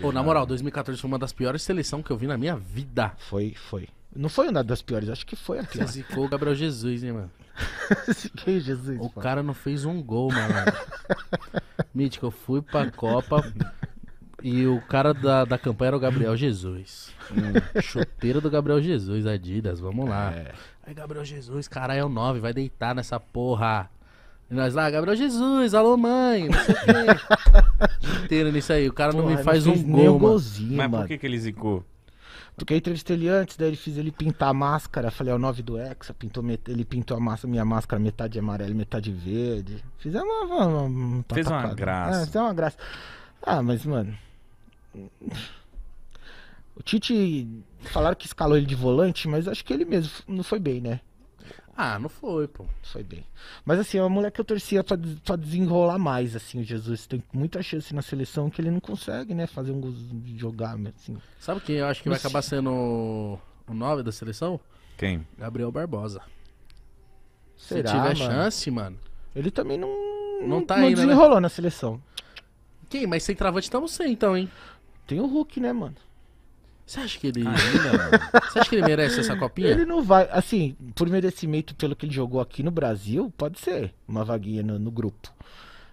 Pô, na moral, 2014 foi uma das piores seleções que eu vi na minha vida. Foi, foi. Não foi uma das piores, acho que foi Você Zicou o Gabriel Jesus, hein, mano? Ziquei Jesus. O pô. cara não fez um gol, mano. Mítico, eu fui pra Copa e o cara da, da campanha era o Gabriel Jesus. Hum. chuteiro do Gabriel Jesus, Adidas, vamos lá. É. Aí, Gabriel Jesus, cara, é o 9, vai deitar nessa porra. E nós lá, Gabriel Jesus, alô mãe, não sei o quê. inteiro nisso aí. O cara não me faz um gol. Mas por que, que ele zicou? Porque eu entrevistei ele antes, daí ele fez ele pintar a máscara. Falei, é o 9 do Hexa, pintou met... ele pintou a massa, minha máscara metade amarela e metade verde. Fizemos uma. uma, uma fez uma graça. É, uma graça. Ah, mas, mano. O Tite. Falaram que escalou ele de volante, mas acho que ele mesmo não foi bem, né? Ah, não foi, pô. Foi bem. Mas assim, é uma mulher que eu torcia pra, pra desenrolar mais, assim, o Jesus. Tem muita chance na seleção que ele não consegue, né? Fazer um jogar, assim. Sabe quem eu acho que vai acabar sendo o 9 da seleção? Quem? Gabriel Barbosa. Será, Se tiver mano? chance, mano. Ele também não. Não tá não ainda. Não né? desenrolou né? na seleção. Quem? Mas sem travante estamos tá sem, então, hein? Tem o Hulk, né, mano? Você acha que ele. Você acha que ele merece essa copinha? Ele não vai. Assim, por merecimento pelo que ele jogou aqui no Brasil, pode ser uma vaguinha no, no grupo.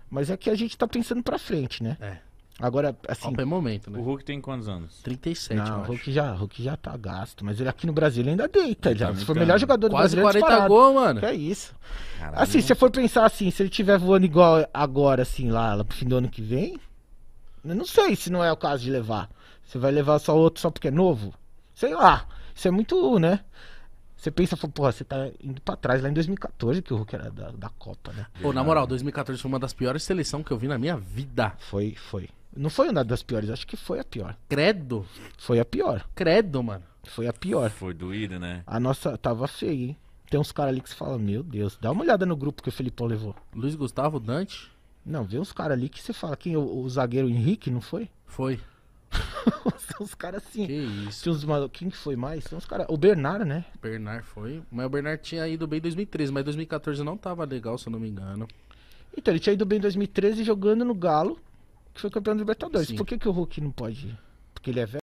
Mas é que a gente tá pensando pra frente, né? É. Agora, assim. Copa é momento, né? O Hulk tem quantos anos? 37, Não, o Hulk já, Hulk já tá gasto. Mas ele aqui no Brasil ele ainda deita. Ele já. Tá foi o melhor jogador do Brasil. Quase 40 gols, mano. É isso. Caralho. Assim, se você for pensar assim, se ele tiver voando igual agora, assim, lá, lá pro fim do ano que vem, eu não sei se não é o caso de levar. Você vai levar só outro só porque é novo? Sei lá. Isso é muito, né? Você pensa, porra, você tá indo pra trás lá em 2014, que o Hulk era da, da Copa, né? Pô, na moral, 2014 foi uma das piores seleções que eu vi na minha vida. Foi, foi. Não foi uma das piores, acho que foi a pior. Credo? Foi a pior. Credo, mano. Foi a pior. Foi doído, né? A nossa tava feia, hein? Tem uns caras ali que você fala, meu Deus, dá uma olhada no grupo que o Felipão levou. Luiz Gustavo, Dante, não, vê uns caras ali que você fala. Quem? O, o zagueiro Henrique, não foi? Foi. São os caras assim. Que isso. Tinha uns Quem que foi mais? São os caras. O Bernard, né? Bernard foi. Mas o Bernard tinha ido bem em 2013, mas 2014 não tava legal, se eu não me engano. Então, ele tinha ido bem em 2013 jogando no Galo, que foi campeão do Libertadores. Sim. Por que, que o Hulk não pode ir? Porque ele é velho.